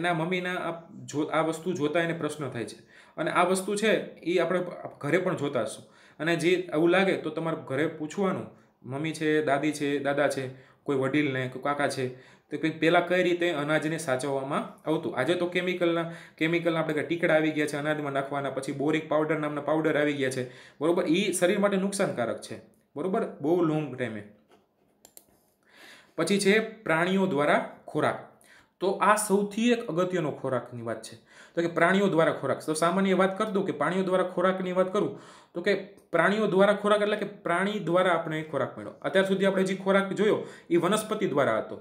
એના મમ્મીના આ જો આ વસ્તુ જોતાં એને પ્રશ્ન થાય છે અને આ વસ્તુ છે એ આપણે ઘરે પણ જોતા હશું અને જે એવું લાગે તો તમારે ઘરે પૂછવાનું મમ્મી છે દાદી છે દાદા છે કોઈ વડીલને કે કાકા છે તો કંઈક પહેલાં કઈ રીતે અનાજને સાચવવામાં આવતું આજે તો કેમિકલના કેમિકલના આપણે ટીકડા આવી ગયા છે અનાજમાં નાખવાના પછી બોરિક પાવડર નામના પાવડર આવી ગયા છે બરાબર એ શરીર માટે નુકસાનકારક છે બરાબર બહુ લોંગ ટાઈમે પછી છે પ્રાણીઓ દ્વારા ખોરાક તો આ સૌથી એક અગત્યનો ખોરાકની વાત છે તો કે પ્રાણીઓ દ્વારા ખોરાક તો સામાન્ય વાત કરી દઉં કે પ્રાણીઓ દ્વારા ખોરાકની વાત કરું તો કે પ્રાણીઓ દ્વારા ખોરાક એટલે કે પ્રાણી દ્વારા આપણે ખોરાક મળ્યો અત્યાર સુધી આપણે જે ખોરાક જોયો એ વનસ્પતિ દ્વારા હતો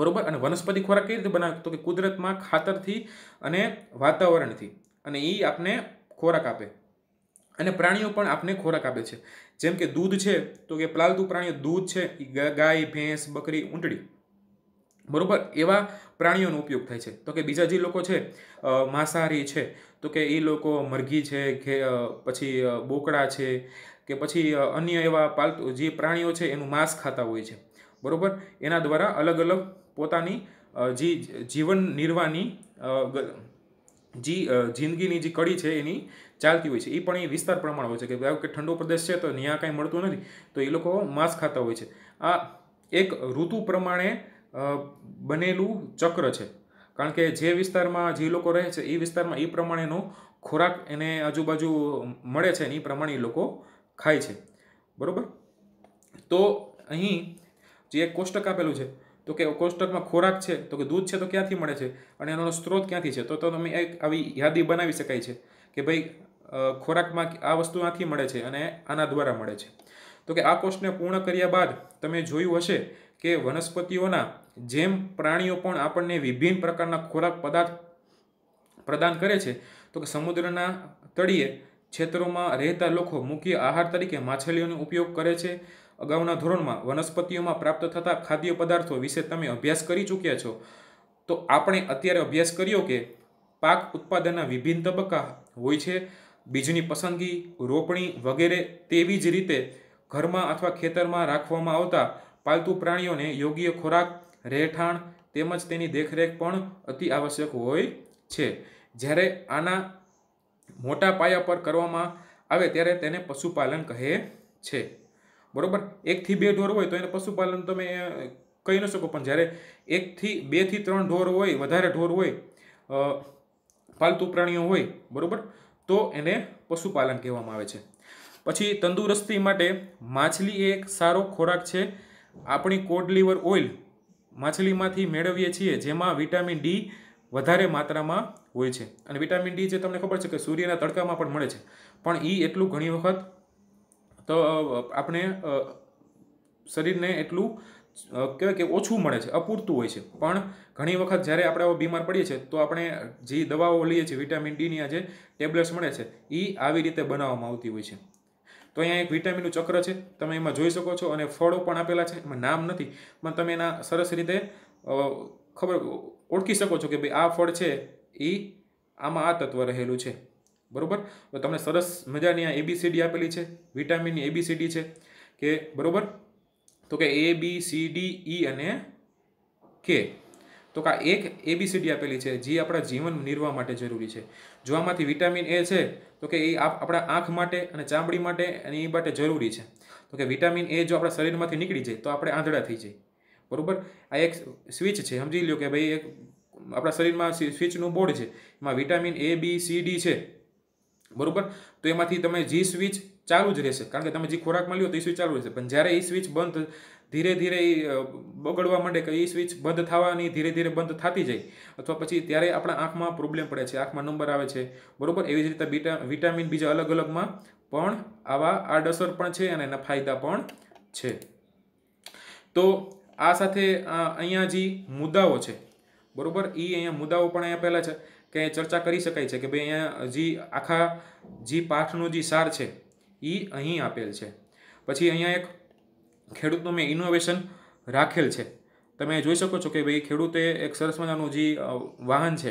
બરોબર અને વનસ્પતિ ખોરાક કઈ રીતે બનાવે તો કે કુદરતમાં ખાતરથી અને વાતાવરણથી અને એ આપને ખોરાક આપે અને પ્રાણીઓ પણ આપને ખોરાક આપે છે જેમ કે દૂધ છે તો કે પાલતુ પ્રાણીઓ દૂધ છે એ ગાય ભેંસ બકરી ઊંટડી બરાબર એવા પ્રાણીઓનો ઉપયોગ થાય છે તો કે બીજા જે લોકો છે માંસાહારી છે તો કે એ લોકો મરઘી છે કે પછી બોકડા છે કે પછી અન્ય એવા પાલતુ જે પ્રાણીઓ છે એનું માંસ ખાતા હોય છે બરાબર એના દ્વારા અલગ અલગ પોતાની જે જીવન નિર્વાહની જી જિંદગીની જે કડી છે એની ચાલતી હોય છે એ પણ એ વિસ્તાર પ્રમાણે હોય છે કે ધારો કે ઠંડો પ્રદેશ છે તો ત્યાં કાંઈ મળતું નથી તો એ લોકો માંસ ખાતા હોય છે આ એક ઋતુ પ્રમાણે બનેલું ચક્ર છે કારણ કે જે વિસ્તારમાં જે લોકો રહે છે એ વિસ્તારમાં એ પ્રમાણેનો ખોરાક એને આજુબાજુ મળે છે એ પ્રમાણે એ લોકો ખાય છે બરાબર તો અહીં જે એક કોષ્ટક આપેલું છે તો કે કોષ્ટકમાં ખોરાક છે તો કે દૂધ છે તો ક્યાંથી મળે છે અને એનો સ્ત્રોત ક્યાંથી છે તો તમે એક આવી યાદી બનાવી શકાય છે કે ભાઈ ખોરાકમાં આ વસ્તુ આથી મળે છે અને આના દ્વારા મળે છે તો કે આ કોર્સને પૂર્ણ કર્યા બાદ તમે જોયું હશે કે વનસ્પતિઓના જેમ પ્રાણીઓ પણ આપણને વિભિન્ન પ્રકારના ખોરાક પદાર્થ પ્રદાન કરે છે તો કે સમુદ્રના તળિયે ક્ષેત્રોમાં રહેતા લોકો મુખ્ય આહાર તરીકે માછલીઓનો ઉપયોગ કરે છે અગાઉના ધોરણમાં વનસ્પતિઓમાં પ્રાપ્ત થતા ખાદ્ય પદાર્થો વિશે તમે અભ્યાસ કરી ચૂક્યા છો તો આપણે અત્યારે અભ્યાસ કર્યો કે પાક ઉત્પાદનના વિભિન્ન તબક્કા હોય છે બીજની પસંદગી રોપણી વગેરે તેવી જ રીતે ઘરમાં અથવા ખેતરમાં રાખવામાં આવતા પાલતુ પ્રાણીઓને યોગ્ય ખોરાક રહેઠાણ તેમજ તેની દેખરેખ પણ અતિ આવશ્યક હોય છે જ્યારે આના મોટા પાયા પર કરવામાં આવે ત્યારે તેને પશુપાલન કહે છે બરાબર એકથી બે ઢોર હોય તો એને પશુપાલન તમે કહી ન શકો પણ જ્યારે એકથી બેથી ત્રણ ઢોર હોય વધારે ઢોર હોય પાલતુ પ્રાણીઓ હોય બરાબર તો એને પશુપાલન કહેવામાં આવે છે પછી તંદુરસ્તી માટે માછલી એક સારો ખોરાક છે આપણી કોડ લીવર ઓઇલ માછલીમાંથી મેળવીએ છીએ જેમાં વિટામિન ડી વધારે માત્રામાં હોય છે અને વિટામિન ડી જે તમને ખબર છે કે સૂર્યના તડકામાં પણ મળે છે પણ એ એટલું ઘણી વખત તો આપણે શરીરને એટલું કહેવાય કે ઓછું મળે છે અપૂરતું હોય છે પણ ઘણી વખત જ્યારે આપણે બીમાર પડીએ છીએ તો આપણે જે દવાઓ લઈએ છીએ વિટામિન ડીની આ જે ટેબ્લેટ્સ મળે છે એ આવી રીતે બનાવવામાં આવતી હોય છે તો અહીંયા એક વિટામિનનું ચક્ર છે તમે એમાં જોઈ શકો છો અને ફળો પણ આપેલા છે એમાં નામ નથી પણ તમે એના સરસ રીતે ખબર ઓળખી શકો છો કે ભાઈ આ ફળ છે એ આમાં આ તત્વ રહેલું છે બરાબર તો તમને સરસ મજાની આ એબીસીડી આપેલી છે વિટામિનની એબીસીડી છે કે બરાબર તો કે એ બી સી ડી ઈ અને કે તો કે એક એબીસીડી આપેલી છે જે આપણા જીવન નિર્વાહ માટે જરૂરી છે જો આમાંથી વિટામિન એ છે તો કે એ આપણા આંખ માટે અને ચામડી માટે અને એ માટે જરૂરી છે તો કે વિટામિન એ જો આપણા શરીરમાંથી નીકળી જાય તો આપણે આંધળા થઈ જાય બરાબર આ એક સ્વિચ છે સમજી લો કે ભાઈ એક આપણા શરીરમાં સ્વિચનું બોર્ડ છે એમાં vitamin A B C D છે બરાબર તો એમાંથી તમે જી સ્વિચ ચાલુ જ રહેશે કારણ કે તમે જે ખોરાક મળ્યો તો એ સ્વિચ ચાલુ રહેશે પણ જ્યારે એ સ્વિચ બંધ ધીરે ધીરે એ બગડવા માંડે કે એ સ્વિચ બંધ થવાની ધીરે ધીરે બંધ થતી જાય અથવા પછી ત્યારે આપણા આંખમાં પ્રોબ્લેમ પડે છે આંખમાં નંબર આવે છે બરાબર એવી જ રીતે બીટા વિટામિન બીજા અલગ અલગમાં પણ આવા આડઅસર પણ છે અને એના ફાયદા પણ છે તો આ સાથે અહીંયા જે મુદ્દાઓ છે બરાબર એ અહીંયા મુદ્દાઓ પણ અહીંયા પહેલાં છે કે ચર્ચા કરી શકાય છે કે ભાઈ અહીંયા જે આખા જે પાઠનો જે સાર છે એ અહીં આપેલ છે પછી અહીંયા એક ખેડૂતનું મેં ઇનોવેશન રાખેલ છે તમે જોઈ શકો છો કે ભાઈ ખેડૂતે એક સરસ મજાનું જે વાહન છે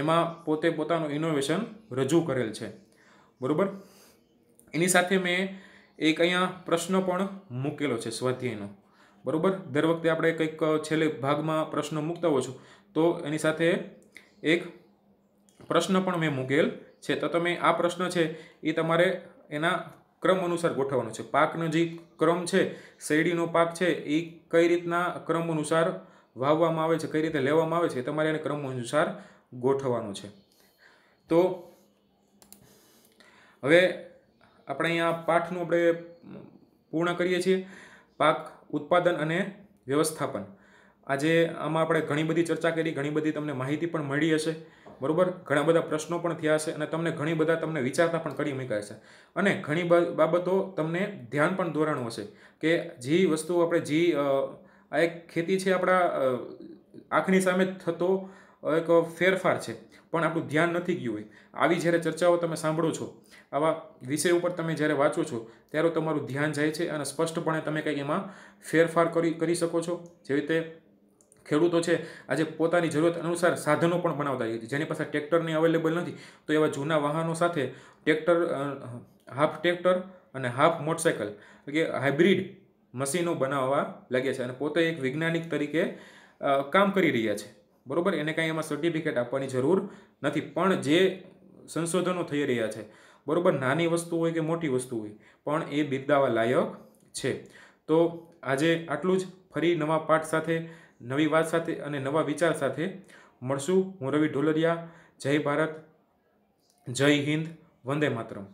એમાં પોતે પોતાનું ઇનોવેશન રજૂ કરેલ છે બરાબર એની સાથે મેં એક અહીંયા પ્રશ્ન પણ મૂકેલો છે સ્વાધ્યાયનો બરાબર દર વખતે આપણે કંઈક છેલ્લે ભાગમાં પ્રશ્ન મૂકતા હોય તો એની સાથે એક પ્રશ્ન પણ મેં મૂકેલ છે તો તમે આ પ્રશ્ન છે એ તમારે એના ક્રમ અનુસાર ગોઠવવાનો છે પાકનો જે ક્રમ છે શેરડીનો પાક છે એ કઈ રીતના ક્રમ અનુસાર વાવવામાં આવે છે કઈ રીતે લેવામાં આવે છે તમારે એને ક્રમ અનુસાર ગોઠવવાનું છે તો હવે આપણે અહીંયા પાઠનું આપણે પૂર્ણ કરીએ છીએ પાક ઉત્પાદન અને વ્યવસ્થાપન આજે આમાં આપણે ઘણી બધી ચર્ચા કરી ઘણી બધી તમને માહિતી પણ મળી હશે બરાબર ઘણા બધા પ્રશ્નો પણ થયા છે અને તમને ઘણી બધા તમને વિચારતા પણ કરી મૂક્યા છે અને ઘણી બાબતો તમને ધ્યાન પણ દોરાણું હશે કે જે વસ્તુ આપણે જે આ એક ખેતી છે આપણા આંખની સામે થતો એક ફેરફાર છે પણ આપણું ધ્યાન નથી ગયું હોય આવી જ્યારે ચર્ચાઓ તમે સાંભળો છો આવા વિષય ઉપર તમે જ્યારે વાંચો છો ત્યારે તમારું ધ્યાન જાય છે અને સ્પષ્ટપણે તમે કંઈક એમાં ફેરફાર કરી કરી શકો છો જેવી રીતે ખેડૂતો છે આજે પોતાની જરૂરિયાત અનુસાર સાધનો પણ બનાવતા હોય છે જેની પાસે ટ્રેક્ટરની અવેલેબલ નથી તો એવા જૂના વાહનો સાથે ટ્રેક્ટર હાફ ટ્રેક્ટર અને હાફ મોટરસાઇકલ કે હાઇબ્રિડ મશીનો બનાવવા લાગ્યા છે અને પોતે એક વૈજ્ઞાનિક તરીકે કામ કરી રહ્યા છે બરાબર એને કાંઈ એમાં સર્ટિફિકેટ આપવાની જરૂર નથી પણ જે સંશોધનો થઈ રહ્યા છે બરાબર નાની વસ્તુ હોય કે મોટી વસ્તુ હોય પણ એ બિરદાવા લાયક છે તો આજે આટલું જ ફરી નવા પાઠ સાથે નવી વાત સાથે અને નવા વિચાર સાથે મળશું હું રવિ ઢોલરિયા જય ભારત જય હિન્દ વંદે માતરમ